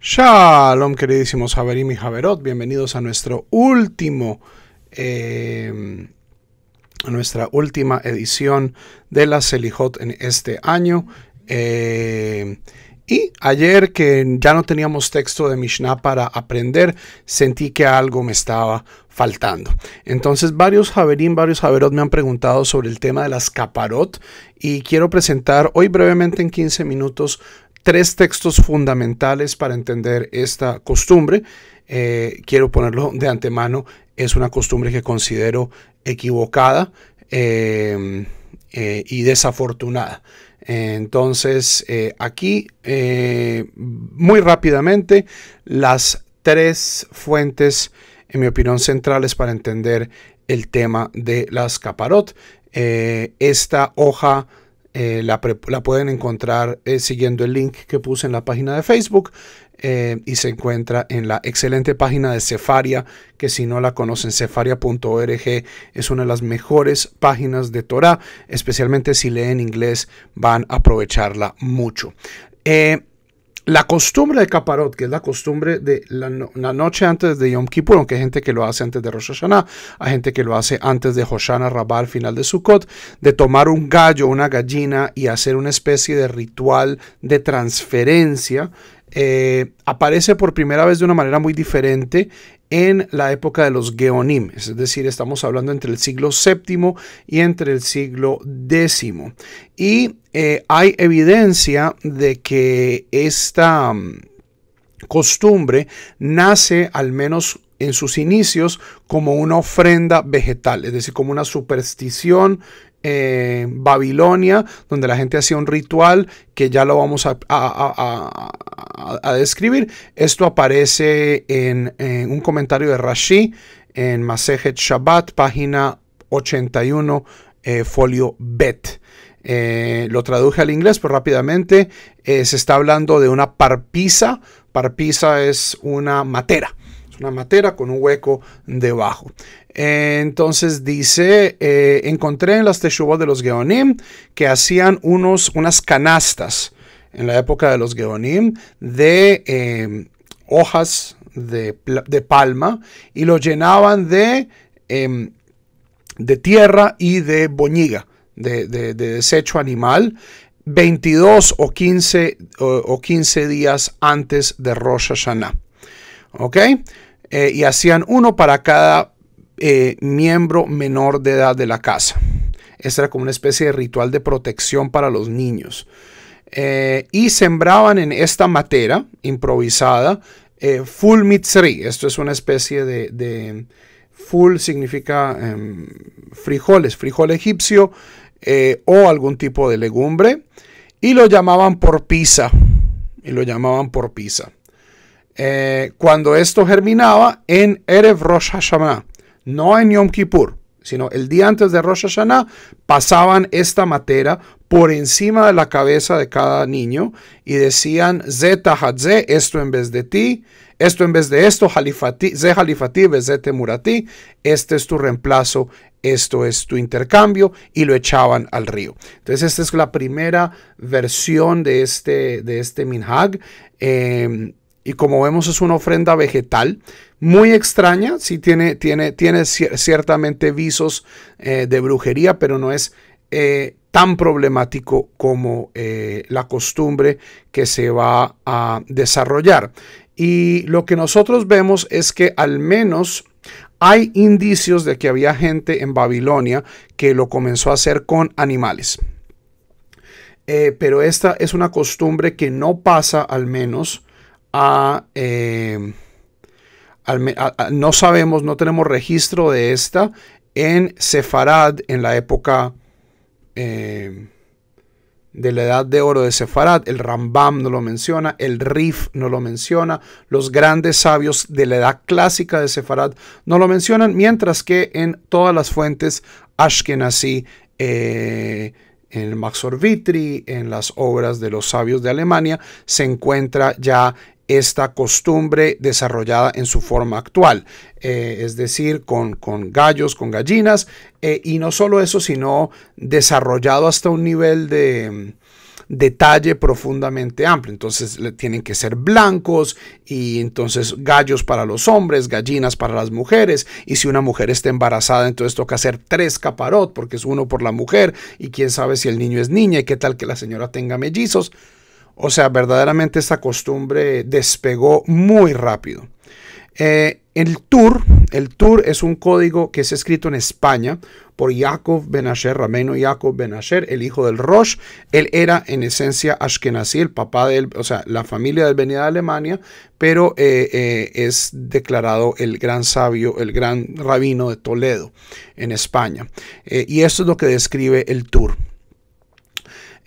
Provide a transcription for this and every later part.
Shalom, queridísimos Javerim y Javerot, bienvenidos a nuestro último, em, a nuestra última edición de la Selijot en este año. Em, y ayer que ya no teníamos texto de Mishnah para aprender, sentí que algo me estaba faltando. Entonces varios Javerín, varios Javerot me han preguntado sobre el tema de las caparot y quiero presentar hoy brevemente en 15 minutos tres textos fundamentales para entender esta costumbre. Eh, quiero ponerlo de antemano, es una costumbre que considero equivocada em, eh, y desafortunada. Entonces, eh, aquí, muy rápidamente, las tres fuentes, en mi opinión, centrales para entender el tema de las caparot. esta hoja eh, la, pueden encontrar eh, siguiendo el link que puse en la página de Facebook eh, y se encuentra en la excelente página de Cefaria, que si no la conocen, cefaria.org es una de las mejores páginas de Torah, especialmente si leen inglés, van a aprovecharla mucho la costumbre de Caparot, que es la costumbre de la, noche antes de Yom Kippur, aunque hay gente que lo hace antes de Rosh Hashanah, hay gente que lo hace antes de Hoshana Rabá, al final de Sukkot, de tomar un gallo, una gallina y hacer una especie de ritual de transferencia eh, aparece por primera vez de una manera muy diferente en la época de los Geonimes, es decir, estamos hablando entre el siglo VII y entre el siglo X. Y eh, hay evidencia de que esta mm, costumbre nace al menos en sus inicios como una ofrenda vegetal, es decir, como una superstición eh, Babilonia, donde la gente hacía un ritual que ya lo vamos a a, describir. Esto aparece en, un comentario de Rashi en Masejet Shabbat, página 81, eh, folio Bet. Eh, lo traduje al inglés, pero pues, rápidamente eh, se está hablando de una parpisa. Parpisa es una matera, es una matera con un hueco debajo. entonces dice, encontré en las teshuvot de los Geonim que hacían unos, unas canastas en la época de los Geonim, de em, hojas de, palma y lo llenaban de, em, de tierra y de boñiga, de, desecho animal. 22 o 15, o, 15 días antes de Rosh Hashanah. ¿Ok? Eh, y hacían uno para cada eh, miembro menor de edad de la casa. Este era como una especie de ritual de protección para los niños. Eh, y sembraban en esta matera improvisada eh, full mitzri. Esto es una especie de, full significa em, frijoles, frijol egipcio eh, o algún tipo de legumbre y lo llamaban por pizza y lo llamaban por pizza. Eh, cuando esto germinaba en Erev Rosh Hashanah, no en Yom Kippur sino el día antes de Rosh Hashanah pasaban esta matera por encima de la cabeza de cada niño y decían Zeta Hadze, esto en vez de ti, esto en vez de esto, halifati, Ze Halifati, este es tu reemplazo, esto es tu intercambio, y lo echaban al río. Entonces, esta es la primera versión de este, de este Minhag. Em, y como vemos es una ofrenda vegetal muy extraña, sí tiene, tiene, tiene ciertamente visos eh, de brujería, pero no es eh, tan problemático como eh, la costumbre que se va a desarrollar. Y lo que nosotros vemos es que al menos hay indicios de que había gente en Babilonia que lo comenzó a hacer con animales. pero esta es una costumbre que no pasa al menos Em, no sabemos, no tenemos registro de esta en Sefarad en la época em, de la edad de oro de Sefarad. El Rambam no lo menciona, el Rif no lo menciona, los grandes sabios de la edad clásica de Sefarad no lo mencionan, mientras que en todas las fuentes Ashkenazi, eh, en el Maxor Vitri, en las obras de los sabios de Alemania, se encuentra ya esta costumbre desarrollada en su forma actual, eh, es decir, con, con, gallos, con gallinas, eh, y no solo eso, sino desarrollado hasta un nivel de mm, detalle profundamente amplio. Entonces tienen que ser blancos y entonces gallos para los hombres, gallinas para las mujeres. Y si una mujer está embarazada, entonces toca hacer tres caparot porque es uno por la mujer y quién sabe si el niño es niña y qué tal que la señora tenga mellizos. O sea, verdaderamente esta costumbre despegó muy rápido. Eh, el tour, el tour es un código que es escrito en España por Jacob Benasher, Rameno Jacob Benasher, el hijo del Roche. Él era en esencia Ashkenazí, el papá de, él, o sea, la familia venía de Alemania, pero eh, eh, es declarado el gran sabio, el gran rabino de Toledo en España. y esto es lo que describe el tour.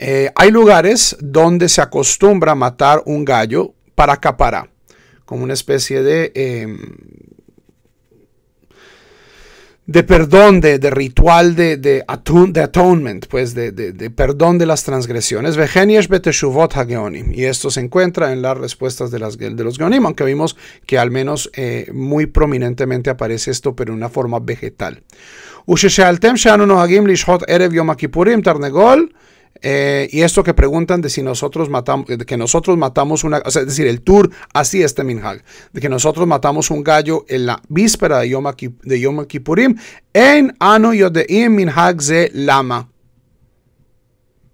Eh, hay lugares donde se acostumbra matar un gallo para capará como una especie de, em, de perdón, de, ritual de, de, atonement, pues de, perdón de las transgresiones. Y esto se encuentra en las respuestas de, las, de los Geonim, aunque vimos que al menos eh, muy prominentemente aparece esto, pero en una forma vegetal. Eh, y esto que preguntan de si nosotros matamos, eh, de que nosotros matamos una, es decir, el tour, así este Minhag, de que nosotros matamos un gallo en la víspera de Yom, de Yom Kippurim, en Ano Yodeim Minhag Ze Lama.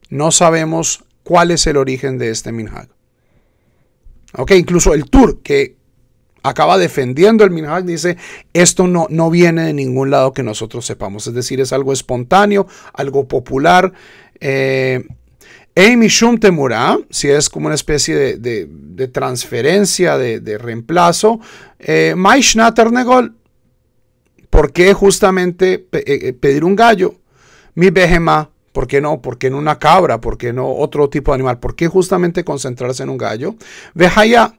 No sabemos cuál es el origen de este Minhag. Ok, incluso el tour que acaba defendiendo el Minhag dice, esto no, no viene de ningún lado que nosotros sepamos, es decir, es algo espontáneo, algo popular. Eh, Temura, si es como una especie de, transferencia, de, reemplazo. Eh, Negol, ¿por qué justamente eh, pedir un gallo? Mi Behema, ¿por qué no? ¿Por qué no una cabra? ¿Por qué no otro tipo de animal? ¿Por qué justamente concentrarse en un gallo? Esto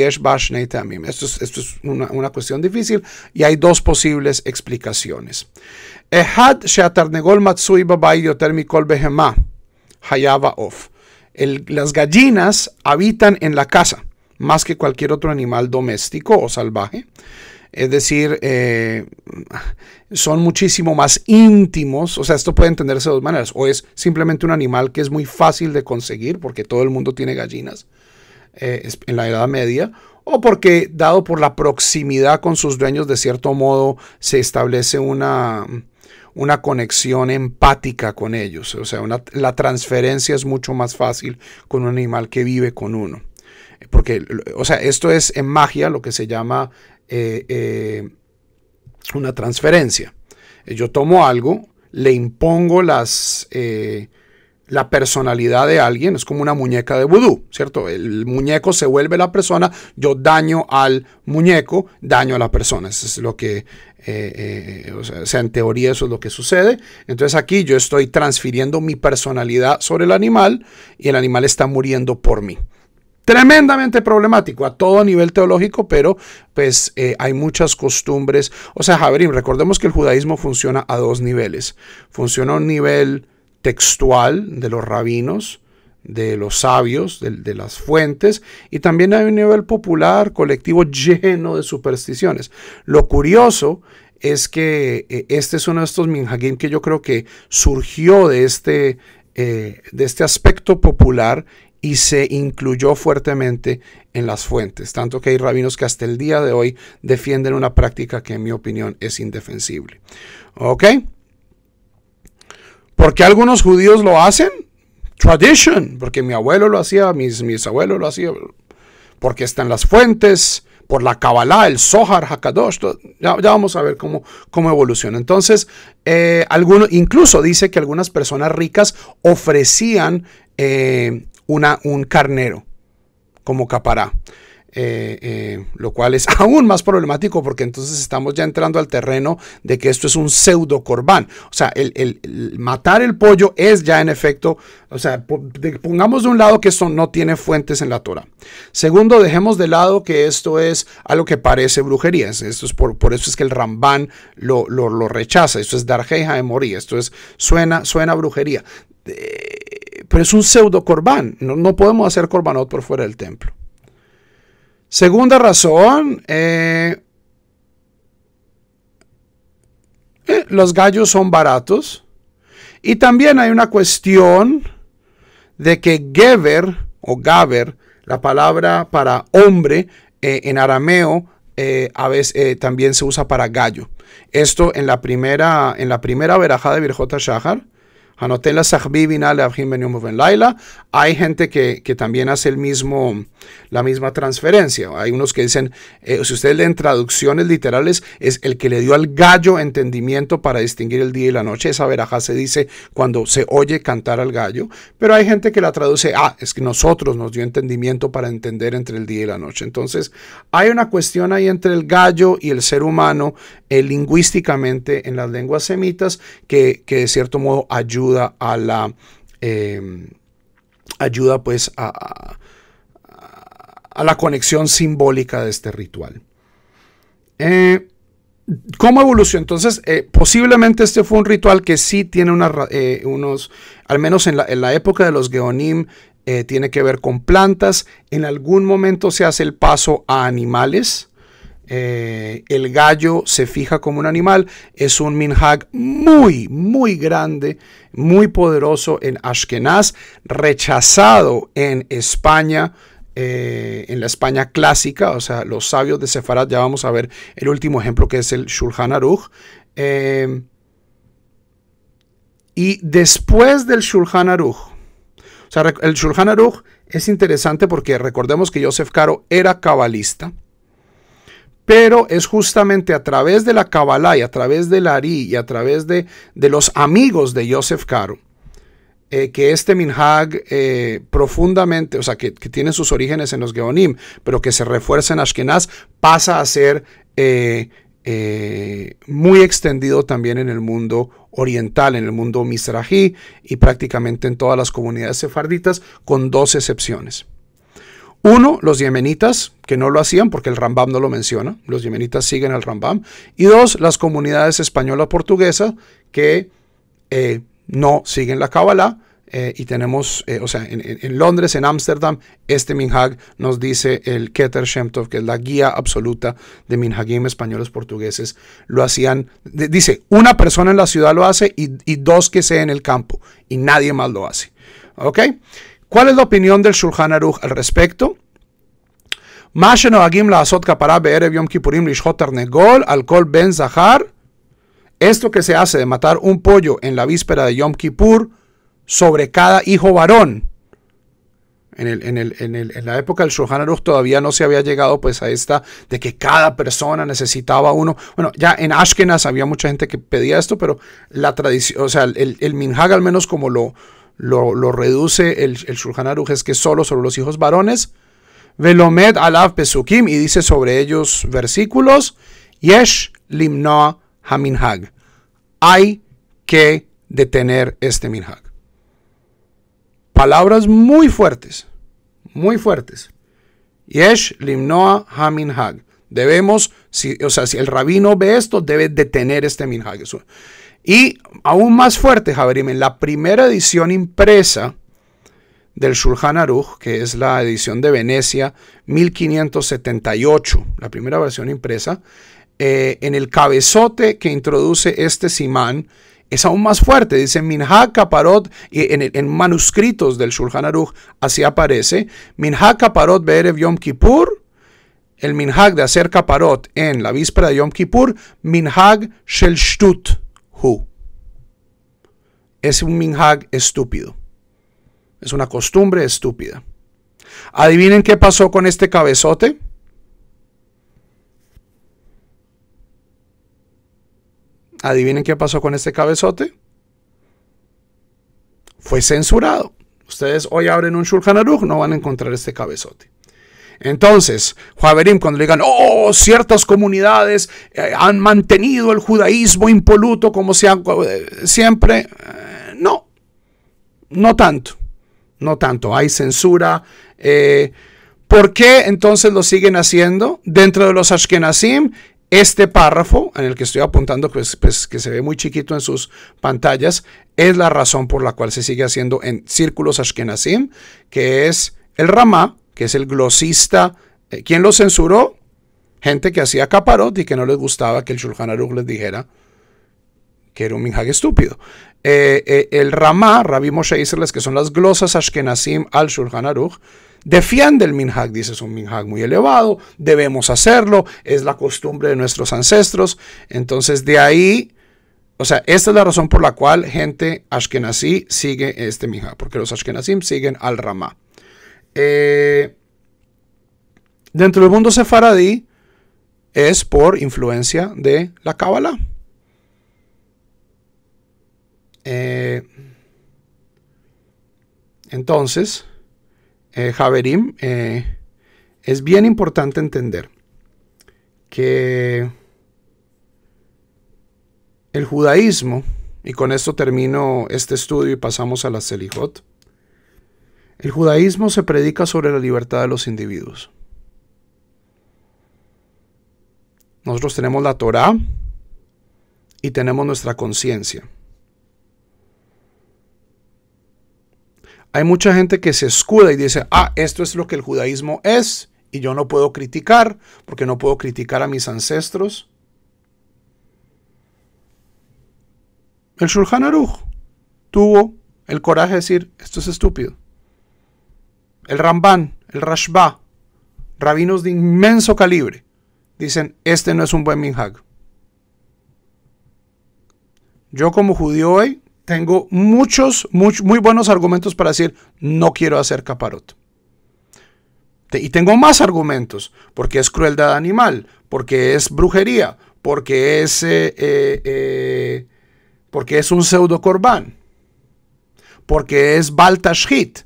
es, esto es una cuestión difícil y hay dos posibles explicaciones. Las gallinas habitan en la casa, más que cualquier otro animal doméstico o salvaje. Es decir, eh, son muchísimo más íntimos. O sea, esto puede entenderse de dos maneras. O es simplemente un animal que es muy fácil de conseguir porque todo el mundo tiene gallinas eh, en la Edad Media o porque dado por la proximidad con sus dueños, de cierto modo, se establece una, una conexión empática con ellos. O sea, la transferencia es mucho más fácil con un animal que vive con uno. Porque, o sea, esto es en magia lo que se llama eh, eh, una transferencia. Yo tomo algo, le impongo las... Eh, la personalidad de alguien, es como una muñeca de vudú, ¿cierto? El muñeco se vuelve la persona, yo daño al muñeco, daño a la persona, eso es lo que, eh, eh, o sea, en teoría eso es lo que sucede, entonces aquí yo estoy transfiriendo mi personalidad sobre el animal y el animal está muriendo por mí tremendamente problemático a todo nivel teológico, pero pues eh, hay muchas costumbres. O sea, Javerín, recordemos que el judaísmo funciona a dos niveles. Funciona a un nivel textual de los rabinos, de los sabios, de, las fuentes, y también hay un nivel popular, colectivo, lleno de supersticiones. Lo curioso es que eh, este es uno de estos minhagim que yo creo que surgió de este, eh, de este aspecto popular y se incluyó fuertemente en las fuentes, tanto que hay rabinos que hasta el día de hoy defienden una práctica que en mi opinión es indefensible. ¿Ok? ¿Por qué algunos judíos lo hacen? Tradition, porque mi abuelo lo hacía, mis, mis abuelos lo hacían, porque están las fuentes, por la Kabbalah, el Zohar, Hakadosh, ya, vamos a ver cómo, cómo evoluciona. Entonces, eh, incluso dice que algunas personas ricas ofrecían eh, una, un carnero como capará. Eh, eh, lo cual es aún más problemático porque entonces estamos ya entrando al terreno de que esto es un pseudo corbán. O sea, el, matar el pollo es ya en efecto, o sea, pongamos de un lado que esto no tiene fuentes en la Torah. Segundo, dejemos de lado que esto es algo que parece brujería. Esto es por, eso es que el Rambán lo, lo, rechaza. Esto es Darjeja de Morí. Esto es, suena, suena brujería. Eh, pero es un pseudo corbán. no podemos hacer corbanot por fuera del templo. Segunda razón, eh, eh, los gallos son baratos. Y también hay una cuestión de que Geber o Gaber, la palabra para hombre eh, en arameo, a veces también se usa para gallo. Esto en la primera, en la primera de Virjota Shahar, hay gente que, que, también hace el mismo, la misma transferencia. Hay unos que dicen, eh, si ustedes leen traducciones literales, es el que le dio al gallo entendimiento para distinguir el día y la noche. Esa veraja se dice cuando se oye cantar al gallo. Pero hay gente que la traduce, ah, es que nosotros nos dio entendimiento para entender entre el día y la noche. Entonces, hay una cuestión ahí entre el gallo y el ser humano eh, lingüísticamente en las lenguas semitas que, que de cierto modo ayuda ayuda a la em, ayuda pues a, la conexión simbólica de este ritual. Eh, ¿Cómo evolucionó? Entonces, eh, posiblemente este fue un ritual que sí tiene eh, unos, al menos en la, época de los Geonim, tiene que ver con plantas. En algún momento se hace el paso a animales. Eh, el gallo se fija como un animal, es un minhag muy, muy grande, muy poderoso en Ashkenaz, rechazado en España, eh, en la España clásica, o sea, los sabios de Sefarad, ya vamos a ver el último ejemplo que es el Shulhan Aruch. Eh, y después del Shulhan Aruch, o sea, el Shulhan Aruch es interesante porque recordemos que Joseph Caro era cabalista pero es justamente a través de la Kabbalah y a través del Ari y a través de, los amigos de Joseph Karo eh, que este Minhag eh, profundamente, o sea, que, tiene sus orígenes en los Geonim, pero que se refuerza en Ashkenaz, pasa a ser eh, muy extendido también en el mundo oriental, en el mundo Mizrahi y prácticamente en todas las comunidades sefarditas, con dos excepciones. Uno, los yemenitas, que no lo hacían porque el Rambam no lo menciona, los yemenitas siguen al Rambam. Y dos, las comunidades española portuguesa que eh, no siguen la Kabbalah. Eh, y tenemos, eh, o sea, en, Londres, en Ámsterdam, este Minhag nos dice el Keter Shemtov, que es la guía absoluta de Minhagim españoles portugueses. Lo hacían, dice, una persona en la ciudad lo hace y, dos que sea en el campo, y nadie más lo hace. ¿Ok? ¿Cuál es la opinión del Shulchan Aruch al respecto? esto que se hace de matar un pollo en la víspera de Yom Kippur sobre cada hijo varón. En, en, la época del Shulchan Aruch todavía no se había llegado pues a esta de que cada persona necesitaba uno. Bueno, ya en Ashkenaz había mucha gente que pedía esto, pero la tradición, o sea, el, el Minhag al menos como lo, lo, reduce el, el Shulchan Aruch es que solo sobre los hijos varones. Velomed alav pesukim y dice sobre ellos versículos. Yesh limnoa haminhag. Hay que detener este minhag. Palabras muy fuertes, muy fuertes. Yesh limnoa haminhag. Debemos, o sea, si el rabino ve esto, debe detener este minhag. Y aún más fuerte, Javerim, en la primera edición impresa del Shulchan Aruch, que es la edición de Venecia 1578, la primera versión impresa, eh, en el cabezote que introduce este simán, es aún más fuerte. Dice Minha Kaparot, y en, manuscritos del Shulchan Aruch así aparece, Minha Kaparot Be'erev Yom Kippur, el Minhag de hacer Kaparot en la víspera de Yom Kippur, Minhag Shel Shtut es un minhag estúpido. Es una costumbre estúpida. Adivinen qué pasó con este cabezote. Adivinen qué pasó con este cabezote. Fue censurado. Ustedes hoy abren un Shulchan no van a encontrar este cabezote. Entonces, Juaverim, cuando le digan, oh, ciertas comunidades eh, han mantenido el judaísmo impoluto como se eh, siempre, eh, no, no tanto, no tanto, hay censura. ¿Por qué entonces lo siguen haciendo dentro de los Ashkenazim? Este párrafo, en el que estoy apuntando, pues, pues, que se ve muy chiquito en sus pantallas, es la razón por la cual se sigue haciendo en círculos Ashkenazim, que es el Ramá, que es el glosista. Eh, ¿Quién lo censuró? Gente que hacía caparot y que no les gustaba que el Shulchan Aruch les dijera que era un minhag estúpido. Eh, eh, el Ramá, Rabbi Moshe que son las glosas Ashkenazim al Shulchan Aruch, defiende el minhag, dice, es un minhag muy elevado, debemos hacerlo, es la costumbre de nuestros ancestros. Entonces, de ahí, o sea, esta es la razón por la cual gente Ashkenazí sigue este minhag, porque los Ashkenazim siguen al Ramá. Eh, dentro del mundo sefaradí es por influencia de la Kabbalah. Eh, entonces, Javerim, eh, es bien importante entender que el judaísmo, y con esto termino este estudio y pasamos a la Selijot, el judaísmo se predica sobre la libertad de los individuos. Nosotros tenemos la Torá y tenemos nuestra conciencia. Hay mucha gente que se escuda y dice, ah, esto es lo que el judaísmo es y yo no puedo criticar porque no puedo criticar a mis ancestros. El Shulchan Aruch tuvo el coraje de decir, esto es estúpido el Ramban, el Rashba, rabinos de inmenso calibre, dicen, este no es un buen minhag. Yo como judío hoy tengo muchos, muy, buenos argumentos para decir, no quiero hacer caparot. Y tengo más argumentos, porque es crueldad animal, porque es brujería, porque es, eh, eh, eh, porque es un pseudo corbán, porque es baltashit,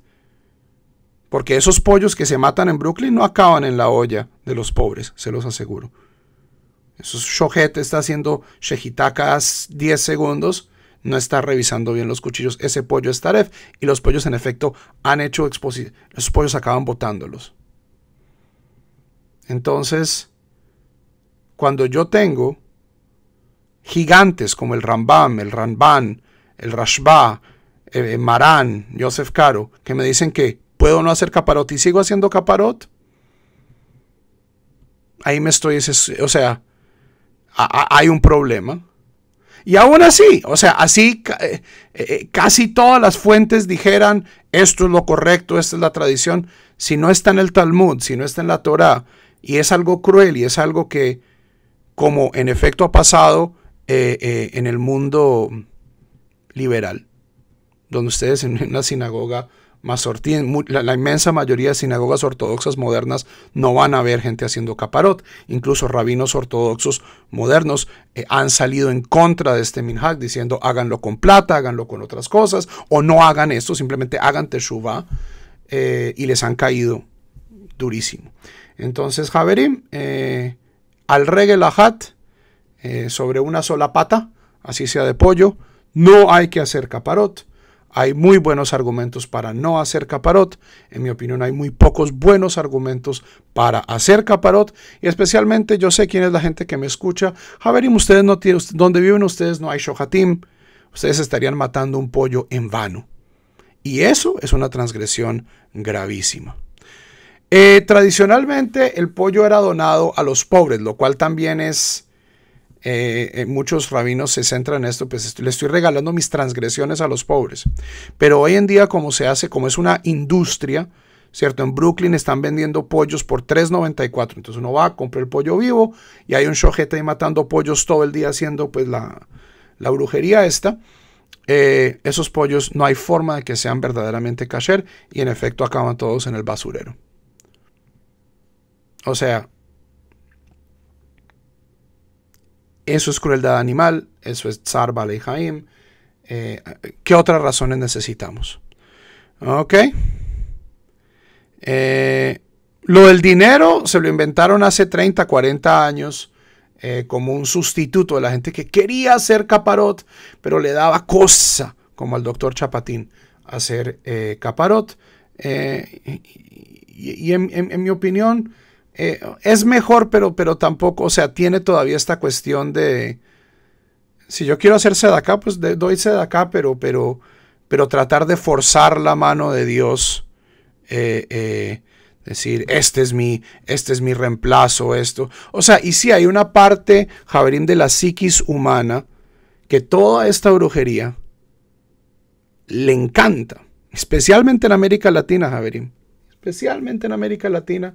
porque esos pollos que se matan en Brooklyn no acaban en la olla de los pobres, se los aseguro. Eso Shohet está haciendo shejita cada 10 segundos, no está revisando bien los cuchillos. Ese pollo es taref y los pollos en efecto han hecho exposición. Los pollos acaban botándolos. Entonces, cuando yo tengo gigantes como el Rambam, el Ramban, el Rashba, eh, Maran, Joseph Caro, que me dicen que puedo no hacer caparot y sigo haciendo caparot, ahí me estoy, o sea, hay un problema. Y aún así, o sea, así eh, eh, eh, casi todas las fuentes dijeran, esto es lo correcto, esta es la tradición. Si no está en el Talmud, si no está en la Torah, y es algo cruel y es algo que, como en efecto ha pasado en el mundo liberal, donde ustedes en una sinagoga la, inmensa mayoría de sinagogas ortodoxas modernas no van a ver gente haciendo caparot. Incluso rabinos ortodoxos modernos eh, han salido en contra de este minhag diciendo háganlo con plata, háganlo con otras cosas, o no hagan esto, simplemente hagan teshuva eh, y les han caído durísimo. Entonces, Javerim, eh, al hat eh, sobre una sola pata, así sea de pollo, no hay que hacer caparot hay muy buenos argumentos para no hacer caparot. En mi opinión, hay muy pocos buenos argumentos para hacer caparot. Y especialmente yo sé quién es la gente que me escucha. Javerim, ustedes no tienen, donde viven ustedes no hay shohatim. Ustedes estarían matando un pollo en vano. Y eso es una transgresión gravísima. Eh, tradicionalmente el pollo era donado a los pobres, lo cual también es eh, eh, muchos rabinos se centran en esto, pues le estoy regalando mis transgresiones a los pobres. Pero hoy en día, como se hace, como es una industria, ¿cierto? En Brooklyn están vendiendo pollos por $3.94. Entonces uno va, comprar el pollo vivo y hay un shojete ahí matando pollos todo el día haciendo pues la, brujería esta. Eh, esos pollos no hay forma de que sean verdaderamente kasher y en efecto acaban todos en el basurero. O sea, Eso es crueldad animal, eso es Zarba y Jaim. Eh, ¿Qué otras razones necesitamos? Ok. Eh, lo del dinero se lo inventaron hace 30, 40 años eh, como un sustituto de la gente que quería hacer caparot, pero le daba cosa, como al doctor Chapatín, hacer caparot. y, en mi opinión, eh, es mejor, pero, pero tampoco, o sea, tiene todavía esta cuestión de, si yo quiero de acá, pues de, acá, pero, pero, pero tratar de forzar la mano de Dios, eh, eh, decir, este es mi, este es mi reemplazo, esto. O sea, y sí hay una parte, Javerín, de la psiquis humana, que toda esta brujería le encanta, especialmente en América Latina, Javerín, especialmente en América Latina,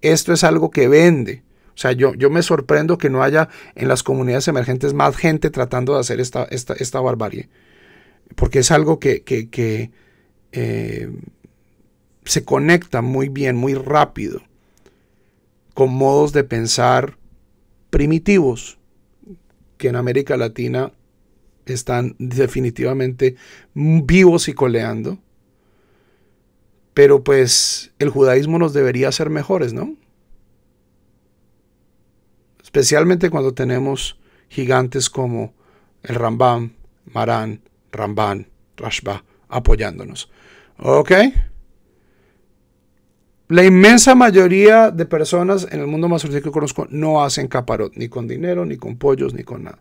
esto es algo que vende. O sea, yo, yo me sorprendo que no haya en las comunidades emergentes más gente tratando de hacer esta, esta, barbarie. Porque es algo que, eh, se conecta muy bien, muy rápido, con modos de pensar primitivos que en América Latina están definitivamente vivos y coleando pero pues el judaísmo nos debería hacer mejores, ¿no? Especialmente cuando tenemos gigantes como el Rambam, Marán, Ramban, Rashba apoyándonos. ¿Ok? La inmensa mayoría de personas en el mundo más que conozco no hacen caparot, ni con dinero, ni con pollos, ni con nada.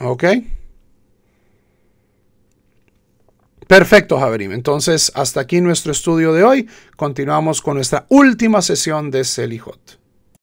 ¿Ok? Perfecto, Javerim. Entonces, hasta aquí nuestro estudio de hoy. Continuamos con nuestra última sesión de Selijot.